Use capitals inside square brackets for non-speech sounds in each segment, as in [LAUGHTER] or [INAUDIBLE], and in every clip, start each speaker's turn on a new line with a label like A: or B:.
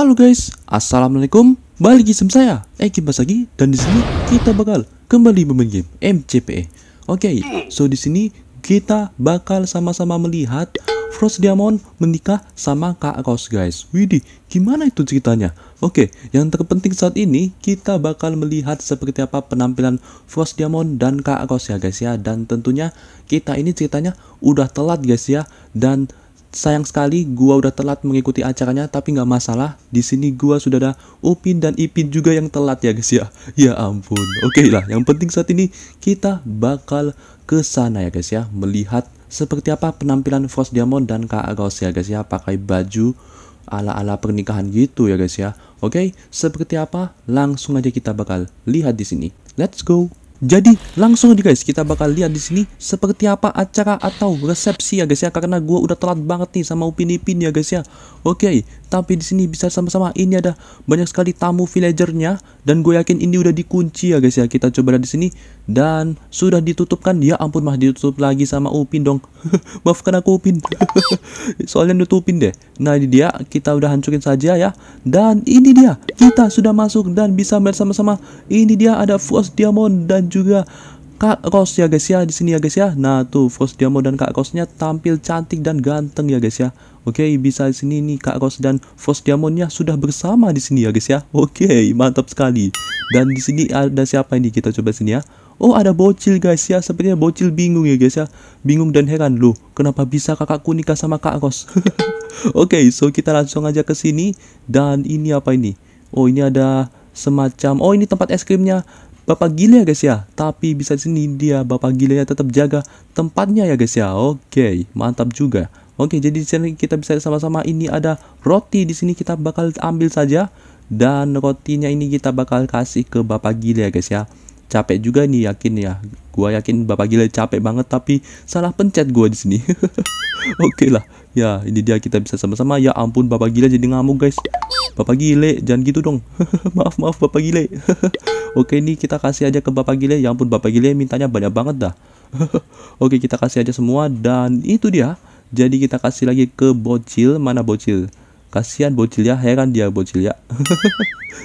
A: Halo guys, Assalamualaikum Balik lagi sama saya, Eki Basagi Dan di sini kita bakal kembali bermain game MCPE Oke, okay, so di sini kita bakal sama-sama melihat Frost Diamond menikah sama Kak Kos guys Widi, gimana itu ceritanya? Oke, okay, yang terpenting saat ini kita bakal melihat seperti apa penampilan Frost Diamond dan Kak Kos ya guys ya Dan tentunya kita ini ceritanya udah telat guys ya Dan Sayang sekali gua udah telat mengikuti acaranya tapi nggak masalah. Di sini gua sudah ada Upin dan Ipin juga yang telat ya guys ya. Ya ampun. Oke okay lah, yang penting saat ini kita bakal ke sana ya guys ya, melihat seperti apa penampilan Frost Diamond dan Kak Rose ya guys ya, pakai baju ala-ala pernikahan gitu ya guys ya. Oke, okay, seperti apa? Langsung aja kita bakal lihat di sini. Let's go. Jadi langsung aja guys kita bakal lihat di sini seperti apa acara atau resepsi ya guys ya karena gue udah telat banget nih sama Upin Ipin ya guys ya. Oke, tapi di sini bisa sama-sama ini ada banyak sekali tamu villagernya dan gue yakin ini udah dikunci ya guys ya kita coba lihat di sini dan sudah ditutupkan ya ampun mah ditutup lagi sama Upin dong [LAUGHS] maafkan aku Upin [LAUGHS] soalnya nutupin deh nah ini dia kita udah hancurin saja ya dan ini dia kita sudah masuk dan bisa melihat sama-sama ini dia ada Fos Diamond dan juga Kak Kos ya guys ya, di sini ya guys ya. Nah tuh Diamo dan Kak Kosnya tampil cantik dan ganteng ya guys ya. Oke, okay, bisa di sini nih Kak Kos dan Fos Diamondnya sudah bersama di sini ya guys ya. Oke, okay, mantap sekali. Dan di sini ada siapa ini kita coba sini ya. Oh, ada bocil guys ya. Sepertinya bocil bingung ya guys ya. Bingung dan heran loh, kenapa bisa kakakku nikah sama Kak Kos? [LAUGHS] Oke, okay, so kita langsung aja ke sini dan ini apa ini? Oh, ini ada semacam oh ini tempat es krimnya Bapak gila ya guys ya. Tapi bisa di sini dia Bapak gila ya tetap jaga tempatnya ya guys ya. Oke, mantap juga. Oke, jadi di sini kita bisa sama-sama ini ada roti di sini kita bakal ambil saja dan rotinya ini kita bakal kasih ke Bapak gila ya guys ya. Capek juga nih yakin ya. Gua yakin Bapak gila capek banget tapi salah pencet gua di sini. [LAUGHS] Oke okay lah. Ya, ini dia kita bisa sama-sama. Ya ampun Bapak gila jadi ngamuk guys. Bapak gile, jangan gitu dong. [LAUGHS] maaf, maaf Bapak gile. [LAUGHS] Oke ini kita kasih aja ke Bapak gile. Ya ampun Bapak gile mintanya banyak banget dah. [LAUGHS] Oke kita kasih aja semua dan itu dia. Jadi kita kasih lagi ke bocil. Mana bocil? Kasihan bocil ya, heran dia bocil ya.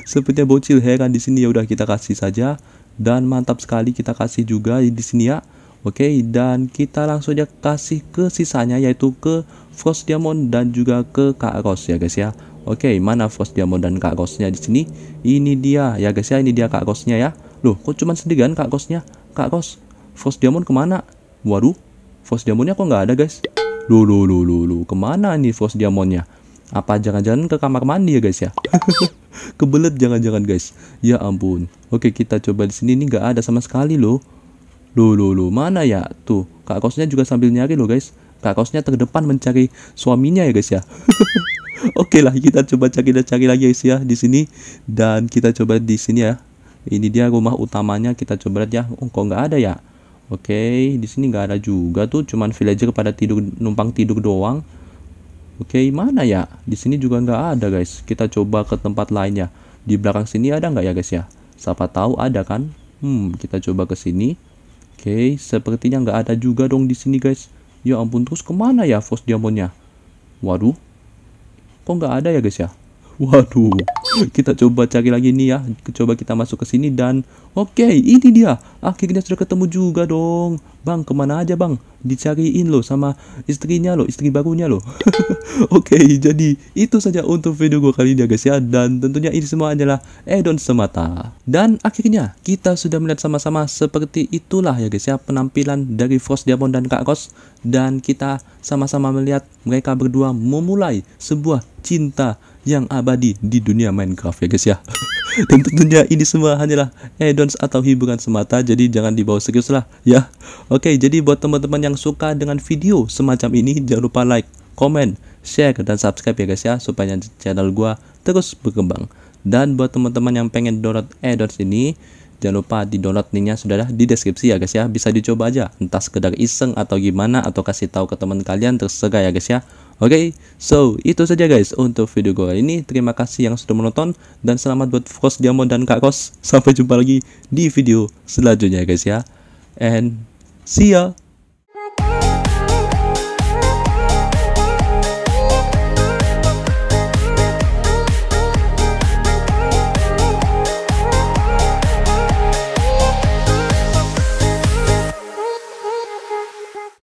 A: Sepertinya bocil heran di sini ya udah kita kasih saja dan mantap sekali kita kasih juga di sini ya. Oke, dan kita langsung aja kasih ke sisanya yaitu ke Frost Diamond dan juga ke Kak Ros ya guys ya. Oke, okay, mana Fos Diamond dan Kak Kosnya di sini? Ini dia ya guys ya, ini dia Kak Kosnya ya. Loh, kok cuma sedikit kan Kak Kosnya? Kak Kos, Fos Diamond kemana? Waduh, Fos Diamondnya kok nggak ada guys? Loh, loh, loh, loh, loh, kemana nih Fos Diamondnya? Apa jangan-jangan ke kamar mandi ya guys ya? [LAUGHS] Kebelet jangan-jangan guys. Ya ampun. Oke, kita coba di sini ini nggak ada sama sekali loh. Loh, loh, loh, mana ya? Tuh, Kak Kosnya juga sambil nyari loh guys. Kak Kosnya terdepan mencari suaminya ya guys ya. [LAUGHS] Oke lah, kita coba cari dan cari lagi ya, guys ya di sini dan kita coba di sini ya. Ini dia rumah utamanya kita coba lihat ya. Oh, kok nggak ada ya? Oke, di sini nggak ada juga tuh, cuman villager pada tidur numpang tidur doang. Oke, mana ya? Di sini juga nggak ada guys. Kita coba ke tempat lainnya. Di belakang sini ada nggak ya guys ya? Siapa tahu ada kan? Hmm, kita coba ke sini. Oke, sepertinya nggak ada juga dong di sini guys. Ya ampun, terus kemana ya Fos Diamondnya? Waduh, Kok nggak ada ya guys ya? Waduh kita coba cari lagi nih ya coba kita masuk ke sini dan oke okay, ini dia akhirnya sudah ketemu juga dong bang kemana aja bang dicariin loh sama istrinya loh istri barunya loh [LAUGHS] oke okay, jadi itu saja untuk video gue kali ini ya guys ya dan tentunya ini semua adalah edon semata dan akhirnya kita sudah melihat sama-sama seperti itulah ya guys ya penampilan dari Frost Diamond dan Kak Kos dan kita sama-sama melihat mereka berdua memulai sebuah cinta yang abadi di dunia Minecraft ya guys ya. [LAUGHS] Dan tentunya ini semua hanyalah addons atau hiburan semata, jadi jangan dibawa serius lah ya. Oke, jadi buat teman-teman yang suka dengan video semacam ini, jangan lupa like, comment, share, dan subscribe ya guys ya, supaya channel gua terus berkembang. Dan buat teman-teman yang pengen download addons ini, jangan lupa di download linknya sudah ada di deskripsi ya guys ya bisa dicoba aja entah sekedar iseng atau gimana atau kasih tahu ke teman kalian terserah ya guys ya Oke, okay, so itu saja guys untuk video gue kali ini. Terima kasih yang sudah menonton dan selamat buat Kos Diamond dan Kak Kos. Sampai jumpa lagi di video selanjutnya guys ya. And see ya.